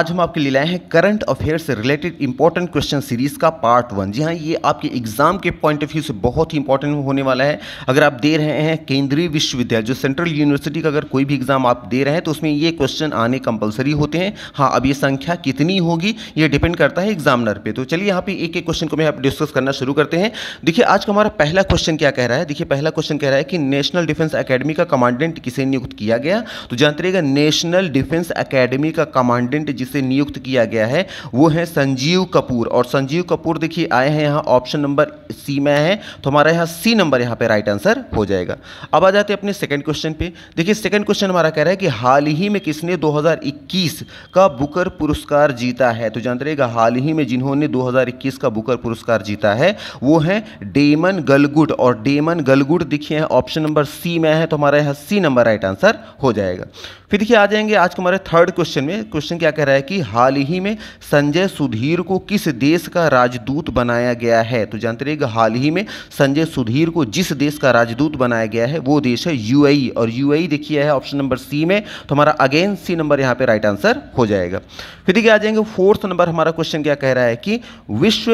आज हम आपके लिए लाए हैं करंट अफेयर से रिलेटेड इंपॉर्टेंट क्वेश्चन सीरीज का पार्ट वन जी हाँ ये आपके एग्जाम के पॉइंट ऑफ व्यू से बहुत ही इंपॉर्टेंट होने वाला है अगर आप दे रहे हैं केंद्रीय विश्वविद्यालय जो सेंट्रल यूनिवर्सिटी का अगर कोई भी एग्जाम आप दे रहे हैं तो उसमें ये क्वेश्चन आने कंपलसरी होते हैं हाँ अब ये संख्या कितनी होगी ये डिपेंड करता है एग्जामिनर पर तो चलिए यहाँ पे एक एक क्वेश्चन को मैं आप डिस्कस करना शुरू करते हैं देखिए आज का हमारा पहला क्वेश्चन क्या कह रहा है देखिए पहला क्वेश्चन कह रहा है कि नेशनल डिफेंस अकेडमी का कमांडेंट किसे नियुक्त किया गया तो जानते रहेगा नेशनल डिफेंस अकेडमी का कमांडेंट जिसे नियुक्त किया गया है वो है संजीव कपूर और संजीव कपूर देखिए आए हैं यहाँ ऑप्शन नंबर सी में है तो हमारा यहाँ सी नंबर यहाँ पे राइट आंसर हो जाएगा अब आ जाते हैं अपने सेकंड क्वेश्चन पे देखिए सेकंड क्वेश्चन हमारा कह रहा है कि हाल ही में किसने 2021 का बुकर पुरस्कार जीता है तो जानते रहेगा हाल ही में जिन्होंने 2021 का बुकर पुरस्कार जीता है वो है डेमन गलगुट और डेमन गलगुट देखिए ऑप्शन नंबर सी में है तो हमारा यहाँ सी नंबर राइट आंसर हो जाएगा फिर देखिए आ जाएंगे आज के हमारे थर्ड क्वेश्चन में क्वेश्चन क्या कह रहा है है कि हाल ही में संजय सुधीर को किस देश का राजदूत बनाया गया है तो जानते रहिएगा हाल ही में संजय सुधीर को जिस देश का राजदूत बनाया गया है वो देश है यूएई और यूएई देखिए है ऑप्शन नंबर सी में तो हमारा अगेन सी नंबर यहाँ पे राइट आंसर हो जाएगा फिर देखिए आ जाएंगे फोर्थ नंबर हमारा क्वेश्चन क्या कह रहा है कि विश्व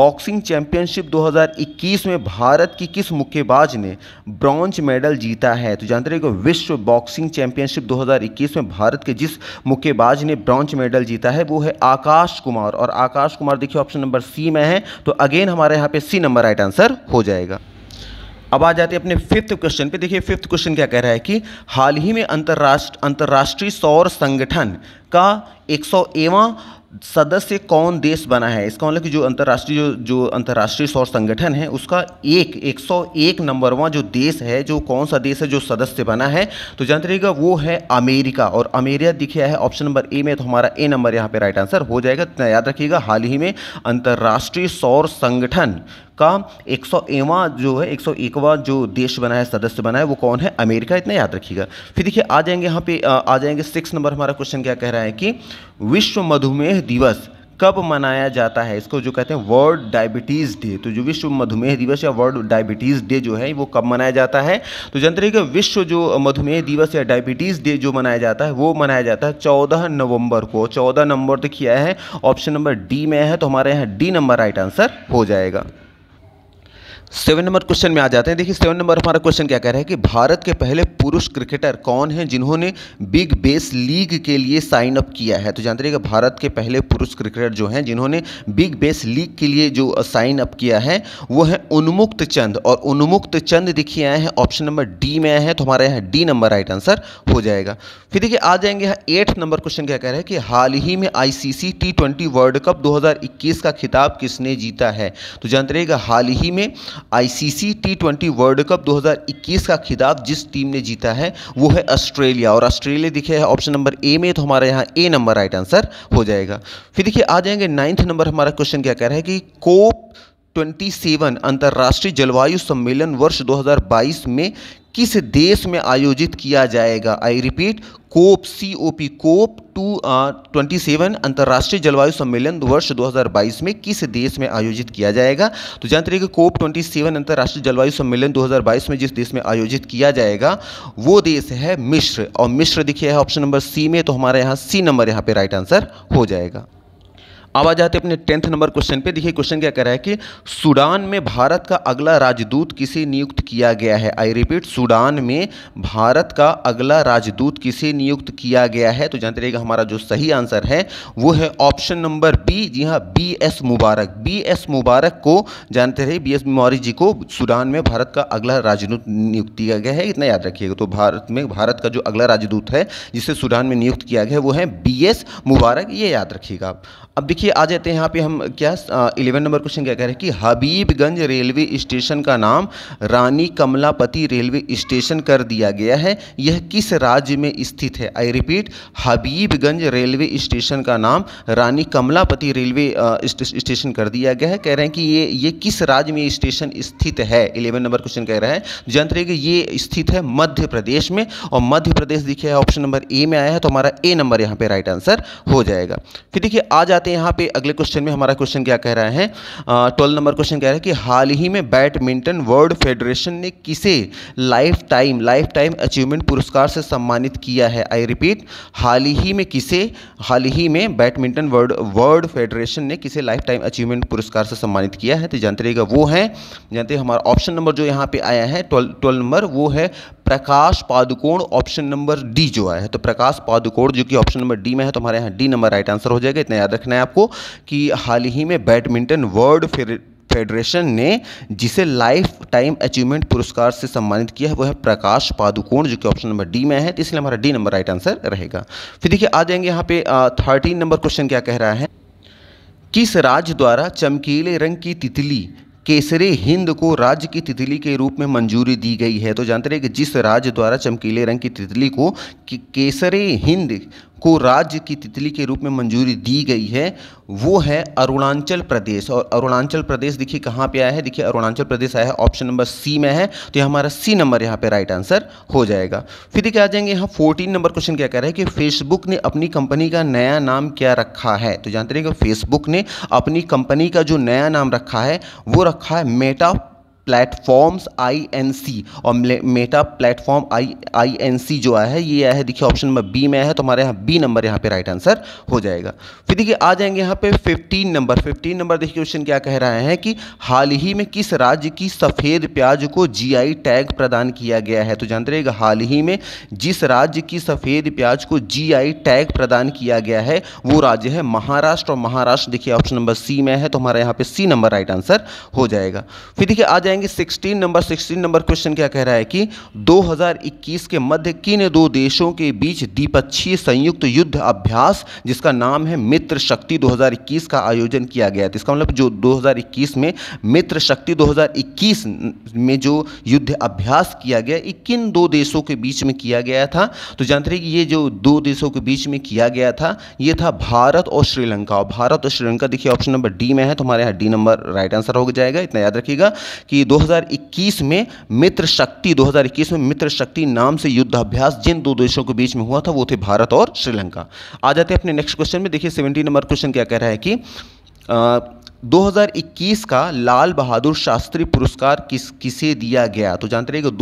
बॉक्सिंग चैंपियनशिप 2021 में भारत की किस मुक्केबाज ने ब्रॉन्ज मेडल जीता है तो जानते रहिएगा विश्व बॉक्सिंग चैंपियनशिप 2021 में भारत के जिस मुक्केबाज ने ब्रॉन्ज मेडल जीता है वो है आकाश कुमार और आकाश कुमार देखिए ऑप्शन नंबर सी में है तो अगेन हमारे यहाँ पे सी नंबर राइट आंसर हो जाएगा अब आ जाते हैं अपने फिफ्थ क्वेश्चन पे देखिए फिफ्थ क्वेश्चन क्या कह रहा है कि हाल ही में अंतर्राष्ट्र अंतर्राष्ट्रीय सौर संगठन का एक सौ सदस्य कौन देश बना है इसका मतलब कि जो अंतर्राष्ट्रीय जो जो अंतर्राष्ट्रीय सौर संगठन है उसका एक एक सौ एक नंबरवा जो देश है जो कौन सा देश है जो सदस्य बना है तो जानते रहिएगा वो है अमेरिका और अमेरिका दिखा है ऑप्शन नंबर ए में तो हमारा ए नंबर यहाँ पे राइट आंसर हो जाएगा इतना तो याद रखिएगा हाल ही में अंतर्राष्ट्रीय सौर संगठन का एक जो है एक जो देश बना है सदस्य बना है वो कौन है अमेरिका इतना याद रखिएगा फिर देखिए आ जाएंगे यहाँ पे आ जाएंगे सिक्स नंबर हमारा क्वेश्चन क्या कह रहा है कि विश्व मधुमेह दिवस कब मनाया जाता है इसको जो कहते हैं वर्ल्ड डायबिटीज़ डे तो जो विश्व मधुमेह दिवस या वर्ल्ड डायबिटीज़ डे जो है वो कब मनाया जाता है तो जनता रहिएगा विश्व जो मधुमेह दिवस या डायबिटीज़ डे जो मनाया जाता है वो मनाया जाता है चौदह नवंबर को चौदह नंबर तो किया है ऑप्शन नंबर डी में है तो हमारे यहाँ डी नंबर राइट आंसर हो जाएगा सेवन नंबर क्वेश्चन में आ जाते हैं देखिए सेवन नंबर हमारा क्वेश्चन क्या कह रहा है कि भारत के पहले पुरुष क्रिकेटर कौन हैं जिन्होंने बिग बेस लीग के लिए साइन अप किया है तो जानते रहिएगा भारत के पहले पुरुष क्रिकेटर जो हैं जिन्होंने बिग बेस लीग के लिए जो साइन अप किया है वो है उन्मुक्त चंद और उन्मुक्त चंद देखिए आए हैं ऑप्शन नंबर डी में आए हैं तो हमारे यहाँ डी नंबर राइट आंसर हो जाएगा फिर देखिए आ जाएंगे यहाँ एट नंबर क्वेश्चन क्या कह रहा है कि हाल ही में I C T twenty world cup दो का खिताब किसने जीता है तो जानते रहिएगा हाल ही में ICC T twenty world cup 2021 का खिताब जिस टीम ने जीता है वो है ऑस्ट्रेलिया और ऑस्ट्रेलिया दिखे है ऑप्शन नंबर ए में तो हमारा यहाँ ए नंबर राइट आंसर हो जाएगा फिर देखिए आ जाएंगे नाइन्थ नंबर हमारा क्वेश्चन क्या कह रहा है कि कोप 27 अंतर्राष्ट्रीय जलवायु सम्मेलन वर्ष 2022 में किस देश में आयोजित किया जाएगा I repeat COP C O P COP two twenty seven अंतर्राष्ट्रीय जलवायु सम्मेलन वर्ष 2022 में किस देश में आयोजित किया जाएगा तो जानते रहिए कोप ट्वेंटी सेवन अंतर्राष्ट्रीय जलवायु सम्मेलन 2022 में जिस देश में आयोजित किया जाएगा वो देश है मिश्र और मिश्र देखिए है ऑप्शन नंबर सी में तो हमारा यहाँ सी नंबर यहाँ पे राइट आंसर हो जाएगा अब आ जाते अपने टेंथ नंबर क्वेश्चन पे देखिए क्वेश्चन क्या कह रहा है कि सूडान में भारत का अगला राजदूत किसे नियुक्त किया गया है आई रिपीट सूडान में भारत का अगला राजदूत किसे नियुक्त किया गया है तो जानते रहेगा हमारा जो सही आंसर है वो है ऑप्शन नंबर बी जी हाँ B S Mubarak B S Mubarak को जानते रहे बी एस मुबारक जी को सूडान में भारत का अगला राजदूत नियुक्त किया गया है इतना याद रखिएगा तो भारत में भारत का जो अगला राजदूत है जिसे सूडान में नियुक्त किया गया है वो है बी एस मुबारक ये याद रखिएगा अब देखिए देखिए आ जाते हैं यहाँ पे हम क्या इलेवन नंबर क्वेश्चन क्या कह रहे हैं कि हबीबगंज रेलवे स्टेशन का नाम रानी कमलापति रेलवे स्टेशन कर दिया गया है यह किस राज्य में स्थित है I repeat Habibganj railway station का नाम रानी कमलापति रेलवे स्टेशन कर दिया गया है कह रहे हैं कि ये ये किस राज्य में स्टेशन स्थित है इलेवन नंबर क्वेश्चन कह रहे हैं जंत्र कि ये स्थित है मध्य प्रदेश में और मध्य प्रदेश दिखे ऑप्शन नंबर ए में आया है तो हमारा ए नंबर यहाँ पे राइट आंसर हो जाएगा फिर देखिए आ जाते हैं यहाँ यहाँ पे अगले क्वेश्चन में हमारा क्वेश्चन क्या कह रहा है ट्वेल्व नंबर क्वेश्चन कह रहा है कि हाल ही में बैडमिंटन वर्ल्ड फेडरेशन ने किसे lifetime lifetime achievement पुरस्कार से सम्मानित किया है आई रिपीट हाल ही में किसे हाल ही में बैडमिंटन वर्ल्ड वर्ल्ड फेडरेशन ने किसे लाइफ टाइम अचीवमेंट पुरस्कार से सम्मानित किया है तो जानते रहेगा वो है जानते हमारा ऑप्शन नंबर जो यहाँ पे आया है ट्वेल्व नंबर वो है Prakash Padukone option number D जो है तो प्रकाश पादुकोण जो कि ऑप्शन नंबर डी में है तो हमारे यहाँ डी नंबर राइट आंसर हो जाएगा इतना याद रखना है आपको कि हाल ही में बैडमिंटन वर्ल्ड फेडरेशन ने जिसे लाइफ टाइम अचीवमेंट पुरस्कार से सम्मानित किया है वह है प्रकाश पादुकोण जो कि ऑप्शन नंबर डी में है तो इसलिए हमारा डी नंबर राइट आंसर रहेगा फिर देखिए आ जाएंगे यहाँ पे थर्टीन नंबर क्वेश्चन क्या कह रहा है किस राज्य द्वारा चमकीले रंग की तितली केसरे हिंद को राज्य की तितली के रूप में मंजूरी दी गई है तो जानते रहे कि जिस राज्य द्वारा चमकीले रंग की तितली को केसरे हिंद को राज्य की तितली के रूप में मंजूरी दी गई है वो है अरुणाचल प्रदेश और अरुणाचल प्रदेश देखिए कहाँ पे आया है देखिए अरुणाचल प्रदेश आया है ऑप्शन नंबर सी में है तो यह हमारा सी नंबर यहाँ पे राइट आंसर हो जाएगा फिर देखिए आ जाएंगे यहाँ फोर्टीन नंबर क्वेश्चन क्या कह रहा है कि फेसबुक ने अपनी कंपनी का नया नाम क्या रखा है तो जानते रहेगा फेसबुक ने अपनी कंपनी का जो नया नाम रखा है वो रखा है meta platforms I N C और meta platform I I N C जो आया है ये आया है देखिए ऑप्शन नंबर बी में आया है तो हमारे यहाँ बी नंबर यहाँ पे राइट आंसर हो जाएगा फिर देखिए आ जाएंगे यहाँ पे 15 नंबर 15 नंबर देखिए क्वेश्चन क्या कह रहा है कि हाल ही में किस राज्य की सफ़ेद प्याज को जीआई टैग प्रदान किया गया है तो जानते रहेगा हाल ही में जिस राज्य की सफ़ेद प्याज को आई टैग प्रदान किया गया है वो राज्य है महाराष्ट्र और महाराष्ट्र देखिए ऑप्शन नंबर सी में है तो हमारे यहाँ पे सी नंबर राइट आंसर हो जाएगा फिर देखिए आ जाए जाएंगे 16 नंबर 16 नंबर क्वेश्चन क्या कह रहा है कि 2021 के मध्य किन दो देशों के बीच द्विपक्षीय संयुक्त युद्ध अभ्यास जिसका नाम है मित्र शक्ति 2021 का आयोजन किया गया था इसका मतलब जो 2021 में मित्र शक्ति 2021 में जो युद्ध अभ्यास किया गया किन दो देशों के बीच में किया गया था तो जानते रहे कि ये जो दो देशों के बीच में किया गया था ये था भारत और श्रीलंका भारत और श्रीलंका देखिए ऑप्शन नंबर डी में है तो हमारे यहाँ डी नंबर राइट आंसर हो जाएगा इतना याद रखिएगा कि की 2021 में मित्र शक्ति 2021 में मित्र शक्ति नाम से युद्धाभ्यास जिन दो देशों के बीच में हुआ था वो थे भारत और श्रीलंका आ जाते हैं अपने नेक्स्ट क्वेश्चन में देखिए सेवेंटी नंबर क्वेश्चन क्या कह रहा है कि 2021 का लाल बहादुर शास्त्री पुरस्कार किस किसे दिया गया तो जानते रहिए कि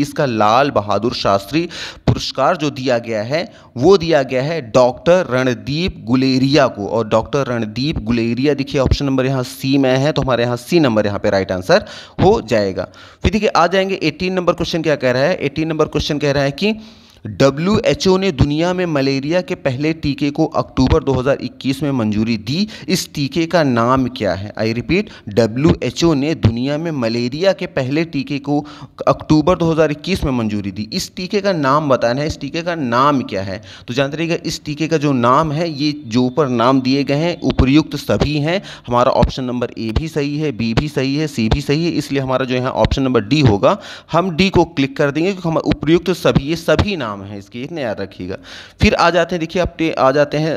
2021 का लाल बहादुर शास्त्री पुरस्कार जो दिया गया है वो दिया गया है डॉक्टर रणदीप गुलेरिया को और डॉक्टर रणदीप गुलेरिया देखिए ऑप्शन नंबर यहाँ सी में है तो हमारे यहाँ सी नंबर यहाँ पे राइट आंसर हो जाएगा फिर देखिए आ जाएंगे एटीन नंबर क्वेश्चन क्या कह रहा है एटीन नंबर क्वेश्चन कह रहा है कि डब्ल्यू ने दुनिया में मलेरिया के पहले टीके को अक्टूबर 2021 में मंजूरी दी इस टीके का नाम क्या है आई रिपीट डब्ल्यू ने दुनिया में मलेरिया के पहले टीके को अक्टूबर 2021 में मंजूरी दी इस टीके का नाम बताना है इस टीके का नाम क्या है तो जानते रहिएगा इस टीके का जो नाम है ये जो ऊपर नाम दिए गए हैं उपयुक्त सभी हैं हमारा ऑप्शन नंबर ए भी सही है बी भी सही है सी भी सही है इसलिए हमारा जो यहाँ ऑप्शन नंबर डी होगा हम डी को क्लिक कर देंगे क्योंकि हमारा उपयुक्त सभी ये सभी नाम नाम है इसकी एक नया रखिएगा फिर आ जाते हैं देखिए अपने आ जाते हैं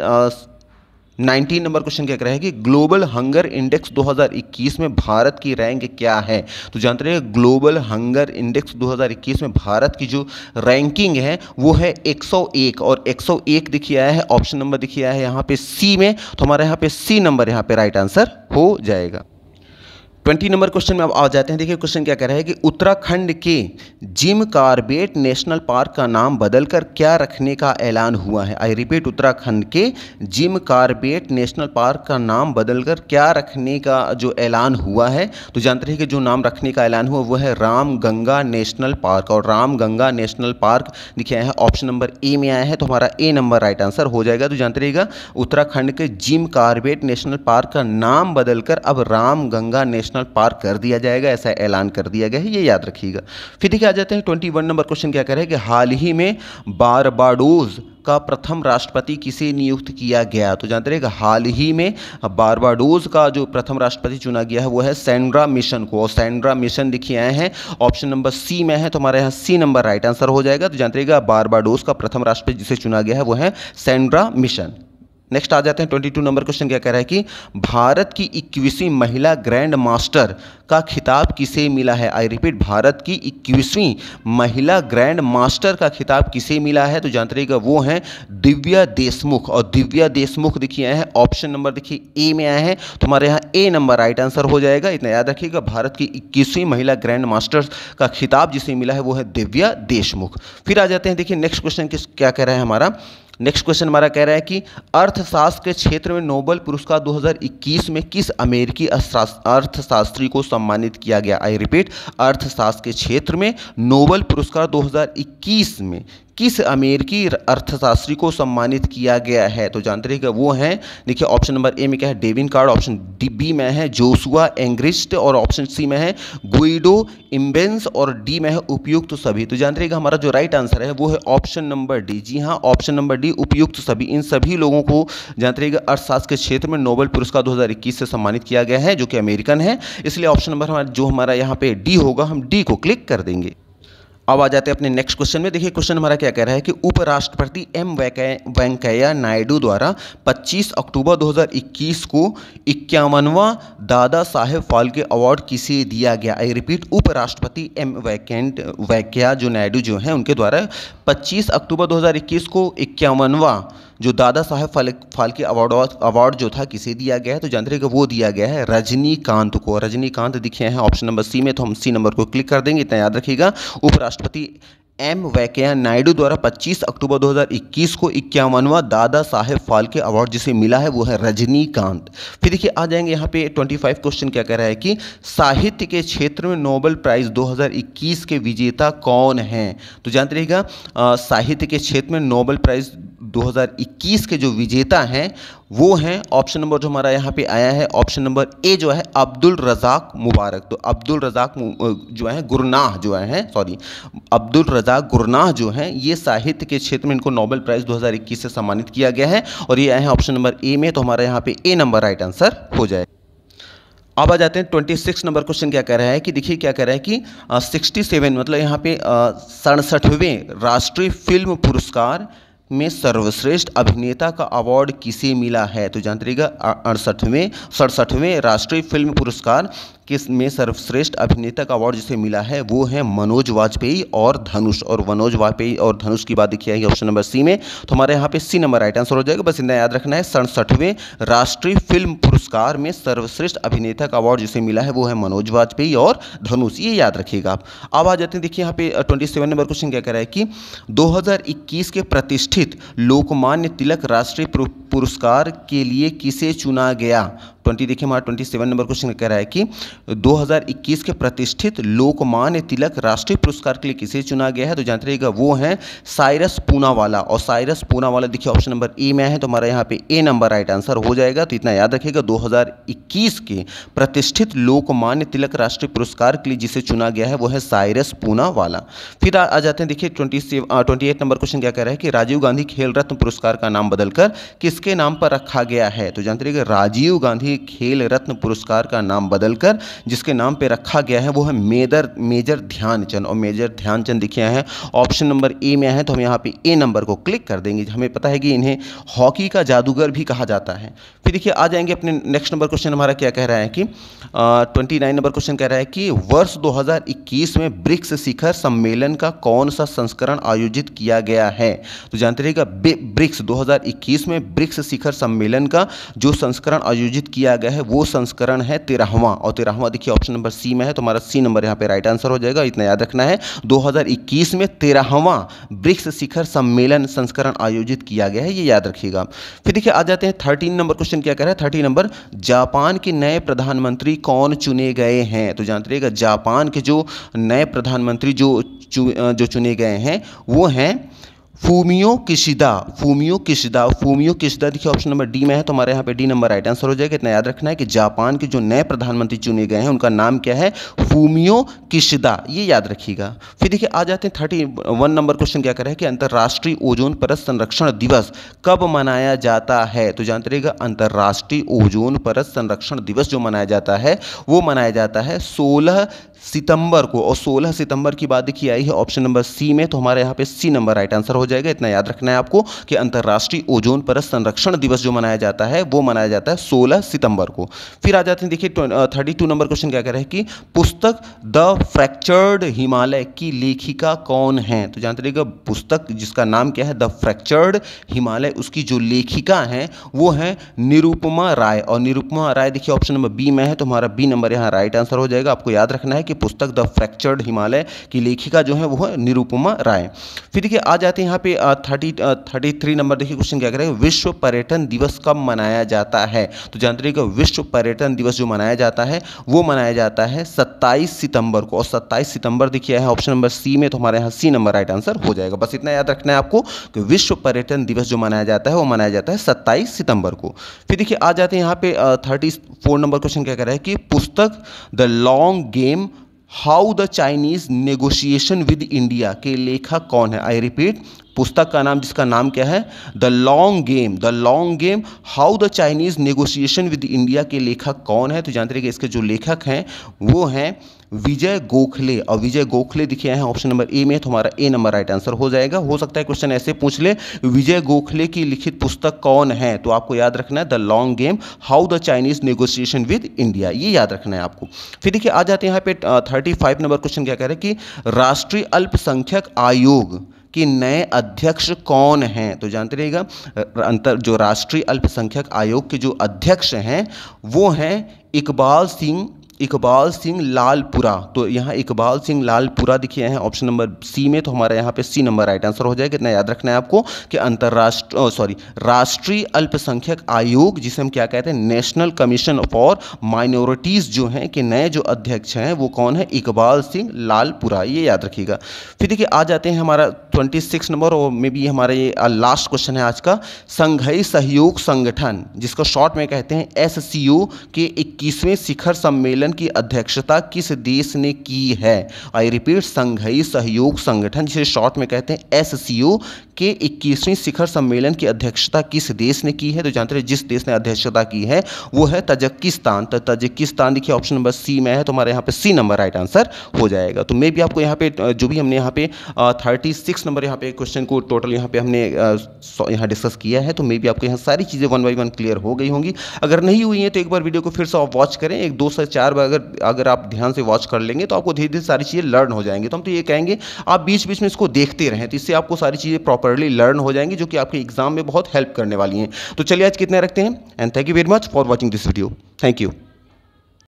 नाइनटीन नंबर क्वेश्चन क्या कह है कि ग्लोबल हंगर इंडेक्स 2021 में भारत की रैंक क्या है तो जानते रहे ग्लोबल हंगर इंडेक्स 2021 में भारत की जो रैंकिंग है वो है 101 और 101 देखिए आया है ऑप्शन नंबर देखिए आया है यहाँ पे सी में तो हमारे यहाँ पे सी नंबर यहाँ पे राइट आंसर हो जाएगा ट्वेंटी नंबर क्वेश्चन में आप आ जाते हैं देखिए क्वेश्चन क्या कह रहा है कि उत्तराखंड के जिम कार्बेट नेशनल पार्क का नाम बदलकर क्या रखने का ऐलान हुआ है आई रिपीट उत्तराखंड के जिम कार्बेट नेशनल पार्क का नाम बदलकर क्या रखने का जो ऐलान हुआ है तो जानते रहिए कि जो नाम रखने का ऐलान हुआ वो है राम गंगा नेशनल पार्क और राम गंगा नेशनल पार्क देखिए है ऑप्शन नंबर ए में आया है तो हमारा ए नंबर राइट आंसर हो जाएगा तो जानते रहिएगा उत्तराखंड के जिम कार्बेट नेशनल पार्क का नाम बदलकर अब Ram Ganga national national park कर दिया जाएगा ऐसा ऐलान कर दिया गया है ये याद रखिएगा फिर देखिए आ जाते हैं ट्वेंटी वन नंबर क्वेश्चन क्या करें कि हाल ही में बारबाडोज का प्रथम राष्ट्रपति किसे नियुक्त किया गया तो जानते रहेगा हाल ही में बारबाडोज का जो प्रथम राष्ट्रपति चुना गया है वो है सैंड्रा मिशन को और सैंड्रा मिशन लिखे आए हैं ऑप्शन नंबर सी में है तो हमारे यहाँ सी नंबर राइट आंसर हो जाएगा तो जानते रहेगा बारबाडोज का प्रथम राष्ट्रपति जिसे चुना गया है वो है सैंड्रा मिशन नेक्स्ट आ जाते हैं ट्वेंटी टू नंबर क्वेश्चन क्या कह रहा है कि भारत की इक्कीसवीं महिला ग्रैंड मास्टर का खिताब किसे मिला है आई रिपीट भारत की इक्कीसवीं महिला ग्रैंड मास्टर का खिताब किसे मिला है तो जानते रहिएगा वो हैं दिव्या देशमुख और दिव्या देशमुख देखिए आए हैं ऑप्शन नंबर देखिए ए में आए हैं तो हमारे यहाँ ए नंबर राइट आंसर हो जाएगा इतना याद रखिएगा भारत की इक्कीसवीं महिला ग्रैंड मास्टर का खिताब जिसे मिला है वो है दिव्या देशमुख फिर आ जाते हैं देखिए नेक्स्ट क्वेश्चन क्या कह रहा है हमारा नेक्स्ट क्वेश्चन हमारा कह रहा है कि अर्थशास्त्र के क्षेत्र में नोबल पुरस्कार 2021 में किस अमेरिकी अर्थशास्त्री को सम्मानित किया गया आई रिपीट अर्थशास्त्र के क्षेत्र में नोबल पुरस्कार 2021 में किस अमेरिकी अर्थशास्त्री को सम्मानित किया गया है तो जानते रहेगा वो हैं देखिए ऑप्शन नंबर ए में क्या है David Card option D B में है जोसुआ एंग्रिस्ट और ऑप्शन सी में है गुइडो इम्बेंस और डी में है उपयुक्त सभी तो जानते रहेगा हमारा जो राइट आंसर है वो है ऑप्शन नंबर डी जी हाँ ऑप्शन नंबर डी उपयुक्त सभी इन सभी लोगों को जानते रहेगा अर्थशास्त्र के क्षेत्र में नोबल पुरस्कार दो से सम्मानित किया गया है जो कि अमेरिकन है इसलिए ऑप्शन नंबर जो हमारा यहाँ पे डी होगा हम डी को क्लिक कर देंगे अब आ जाते हैं अपने नेक्स्ट क्वेश्चन में देखिए क्वेश्चन हमारा क्या कह रहा है कि उपराष्ट्रपति एम वेंकैया नायडू द्वारा 25 अक्टूबर 2021 को इक्यावनवा दादा साहेब फाल्के अवार्ड किसे दिया गया आई रिपीट उपराष्ट्रपति एम वैकेंट वैकैया जो नायडू जो हैं उनके द्वारा 25 अक्टूबर 2021 को इक्यावनवा जो दादा साहेब फाल्के अवार्ड अवार्ड जो था किसे दिया गया है तो जानते रहेगा वो दिया गया है रजनीकांत को रजनीकांत दिखे हैं ऑप्शन नंबर सी में तो हम सी नंबर को क्लिक कर देंगे इतना याद रखिएगा उपराष्ट्रपति एम वेंकैया नायडू द्वारा 25 अक्टूबर 2021 को इक्यावनवा दादा साहेब फाल्के अवार्ड जिसे मिला है वो है रजनीकांत फिर देखिए आ जाएंगे यहाँ पे 25 क्वेश्चन क्या कह रहा है कि साहित्य के क्षेत्र में नोबेल प्राइज़ 2021 के विजेता कौन हैं तो जानते रहेगा साहित्य के क्षेत्र में नोबेल प्राइज़ 2021 के जो विजेता हैं वो हैं ऑप्शन नंबर जो हमारा यहाँ पे आया है ऑप्शन नंबर ए जो है अब्दुल रज़ाक मुबारक तो अब्दुल रज़ाक जो है गुरनाह जो है सॉरी अब्दुल रज़ाक गुरनाह जो है ये साहित्य के क्षेत्र में इनको नोबेल प्राइज़ 2021 से सम्मानित किया गया है और ये आए हैं ऑप्शन नंबर ए में तो हमारा यहाँ पे ए नंबर राइट आंसर हो जाए अब आ जाते हैं 26 नंबर क्वेश्चन क्या कह रहा है कि देखिए क्या कह रहा है कि आ, 67 मतलब यहाँ पे सड़सठवें राष्ट्रीय फिल्म पुरस्कार में सर्वश्रेष्ठ अभिनेता का अवार्ड किसे मिला है तो जानते रहेगा अड़सठवें सड़सठवें राष्ट्रीय फिल्म पुरस्कार किस में सर्वश्रेष्ठ अभिनेता का अवार्ड जिसे मिला है वो है मनोज वाजपेयी और धनुष और मनोज वाजपेयी और धनुष की बात देखी आएगी ऑप्शन नंबर सी में तो हमारे यहाँ पे सी नंबर राइट आंसर हो जाएगा बस इतना याद रखना है सड़सठवें राष्ट्रीय फिल्म पुरस्कार में सर्वश्रेष्ठ अभिनेता का अवार्ड जिसे मिला है वो है मनोज वाजपेयी और धनुष ये याद रखिएगा आप अब आ जाते हैं देखिए यहाँ पे ट्वेंटी नंबर क्वेश्चन क्या कह रहा है कि दो के प्रतिष्ठित लोकमान्य तिलक राष्ट्रीय पुरस्कार के लिए किसे चुना गया ट्वेंटी देखिए हमारा ट्वेंटी सेवन नंबर क्वेश्चन कह रहा है कि 2021 के प्रतिष्ठित लोकमान्य तिलक राष्ट्रीय पुरस्कार के लिए किसे चुना गया है तो जानते रहिएगा वो हैं साइरस पूनावाला और साइरस पूनावाला देखिए ऑप्शन नंबर ए में है तो हमारा यहाँ पे ए नंबर राइट आंसर हो जाएगा तो इतना याद रखेगा दो के प्रतिष्ठित लोकमान्य तिलक राष्ट्रीय पुरस्कार के लिए जिसे चुना गया है वो है साइरस पूनावाला फिर आ, आ जाते हैं देखिए twenty twenty eight number question क्या कह रहा है कि राजीव गांधी खेल रत्न पुरस्कार का नाम बदलकर किसके नाम पर रखा गया है तो जानते रहिएगा राजीव गांधी खेल रत्न पुरस्कार का नाम बदलकर जिसके नाम पे रखा गया है वो है मेदर मेजर ध्यानचंद और मेजर ध्यानचंद दिखे हैं ऑप्शन नंबर ए में है तो हम यहाँ पे ए नंबर को क्लिक कर देंगे हमें पता है कि इन्हें हॉकी का जादूगर भी कहा जाता है फिर देखिए आ जाएंगे अपने नेक्स्ट नंबर क्वेश्चन हमारा क्या कह रहा है कि ट्वेंटी नाइन नंबर क्वेश्चन कह रहा है कि वर्ष 2021 में ब्रिक्स शिखर सम्मेलन का कौन सा संस्करण आयोजित किया गया है तो जानते रहेगा ब्रिक्स 2021 में ब्रिक्स शिखर सम्मेलन का जो संस्करण आयोजित किया गया है वो संस्करण है तेरहवा और तेरहवा देखिए ऑप्शन नंबर सी में है तो हमारा सी नंबर यहाँ पे राइट आंसर हो जाएगा इतना याद रखना है दो में तेरहवा ब्रिक्स शिखर सम्मेलन संस्करण आयोजित किया गया है ये याद रखिएगा फिर देखिए आ जाते हैं थर्टीन नंबर क्वेश्चन क्वेश्चन क्या कह रहा है थर्टी नंबर जापान के नए प्रधानमंत्री कौन चुने गए हैं तो जानते रहिएगा जापान के जो नए प्रधानमंत्री जो चु, जो चुने गए हैं वो हैं Fumio Kishida Fumio Kishida Fumio Kishida देखिए ऑप्शन नंबर डी में है तो हमारे यहाँ पे डी नंबर राइट आंसर हो जाएगा इतना याद रखना है कि जापान के जो नए प्रधानमंत्री चुने गए हैं उनका नाम क्या है फूमियो किशिदा ये याद रखिएगा फिर देखिए आ जाते हैं थर्टी वन नंबर क्वेश्चन क्या करें कि अंतर्राष्ट्रीय ओजोन परत संरक्षण दिवस कब मनाया जाता है तो जानते रहेगा अंतर्राष्ट्रीय ओजोन परत संरक्षण दिवस जो मनाया जाता है वो मनाया जाता है सोलह सितंबर को और 16 सितंबर की बात देखिए आई है ऑप्शन नंबर सी में तो हमारे यहाँ पे सी नंबर राइट आंसर हो जाएगा इतना याद रखना है आपको कि अंतर्राष्ट्रीय ओजोन पर संरक्षण दिवस जो मनाया जाता है वो मनाया जाता है 16 सितंबर को फिर आ जाते हैं देखिए थर्टी टू नंबर क्वेश्चन क्या कह रहे हैं कि पुस्तक द फ्रैक्चर्ड हिमालय की लेखिका कौन है तो जानते रहिएगा पुस्तक जिसका नाम क्या है द फ्रैक्चर्ड हिमालय उसकी जो लेखिका है वो है निरुपमा राय और निरुपमा राय देखिए ऑप्शन नंबर बी में है तो हमारा बी नंबर यहाँ राइट आंसर हो जाएगा आपको याद रखना है कि की पुस्तक द फ्रैक्चर्ड हिमालय की लेखिका जो है वो है निरुपमा राय फिर देखिए आ जाते हैं यहाँ पे थर्टी थर्टी थ्री नंबर देखिए क्वेश्चन क्या करेगा विश्व पर्यटन दिवस कब मनाया जाता है तो जानते रहिएगा विश्व पर्यटन दिवस जो मनाया जाता है वो मनाया जाता है सत्ताईस सितंबर को और सत्ताईस सितंबर देखिए है ऑप्शन नंबर सी में तो हमारे यहाँ सी नंबर राइट आंसर हो जाएगा बस इतना याद रखना है आपको कि विश्व पर्यटन दिवस जो मनाया जाता है वो मनाया जाता है सत्ताईस सितंबर को फिर देखिए आ जाते हैं यहाँ पे थर्टी फोर नंबर क्वेश्चन क्या कह रहा है कि पुस्तक the long game how the Chinese negotiation with India के लेखक कौन है आई रिपीट पुस्तक का नाम जिसका नाम क्या है the long game the long game how the Chinese negotiation with India के लेखक कौन है तो जानते रहिए इसके जो लेखक हैं वो हैं विजय गोखले और विजय गोखले दिखे हैं ऑप्शन नंबर ए में तो हमारा ए नंबर राइट आंसर हो जाएगा हो सकता है क्वेश्चन ऐसे पूछ ले विजय गोखले की लिखित पुस्तक कौन है तो आपको याद रखना है the long game how the Chinese negotiation with India ये याद रखना है आपको फिर देखिए आ जाते हैं यहाँ पे थर्टी फाइव नंबर क्वेश्चन क्या कह रहे हैं कि राष्ट्रीय अल्पसंख्यक आयोग कि नए अध्यक्ष कौन हैं तो जानते रहेगा अंतर जो राष्ट्रीय अल्पसंख्यक आयोग के जो अध्यक्ष हैं वो हैं इकबाल सिंह इकबाल सिंह लालपुरा तो यहाँ इकबाल सिंह लालपुरा दिखे हैं ऑप्शन नंबर सी में तो हमारा यहाँ पे सी नंबर राइट आंसर हो जाएगा कितना याद रखना है आपको कि अंतर्राष्ट्र सॉरी राष्ट्रीय अल्पसंख्यक आयोग जिसे हम क्या कहते हैं नेशनल कमीशन फॉर माइनॉरिटीज़ जो हैं कि नए जो अध्यक्ष हैं वो कौन है इकबाल सिंह लालपुरा ये याद रखिएगा फिर देखिए आ जाते हैं हमारा ट्वेंटी सिक्स नंबर और मे बी हमारा ये लास्ट क्वेश्चन है आज का संघई सहयोग संगठन जिसको शॉर्ट में कहते हैं एस के इक्कीसवें शिखर सम्मेलन सम्मेलन की अध्यक्षता किस देश ने की है आई रिपीट संघई सहयोग संगठन जिसे शॉर्ट में कहते हैं एस के इक्कीसवीं शिखर सम्मेलन की अध्यक्षता किस देश ने की है तो जानते रहे जिस देश ने अध्यक्षता की है वो है तजकिस्तान तो तजकिस्तान देखिए ऑप्शन नंबर सी में है तो हमारे यहाँ पे सी नंबर राइट आंसर हो जाएगा तो मे भी आपको यहाँ पे जो भी हमने यहाँ पे थर्टी सिक्स नंबर यहाँ पे क्वेश्चन को टोटल यहाँ पे हमने यहाँ डिस्कस किया है तो मे भी आपको यहाँ सारी चीज़ें वन बाई वन क्लियर हो गई होंगी अगर नहीं हुई हैं तो एक बार वीडियो को फिर से आप वॉच करें एक दो से चार मतलब अगर अगर आप ध्यान से वॉच कर लेंगे तो आपको धीरे धीरे सारी चीज़ें लर्न हो जाएंगी तो हम तो ये कहेंगे आप बीच बीच में इसको देखते रहें तो इससे आपको सारी चीज़ें प्रॉपरली लर्न हो जाएंगी जो कि आपके एग्जाम में बहुत हेल्प करने वाली हैं तो चलिए आज कितने रखते हैं and thank you very much for watching this video thank you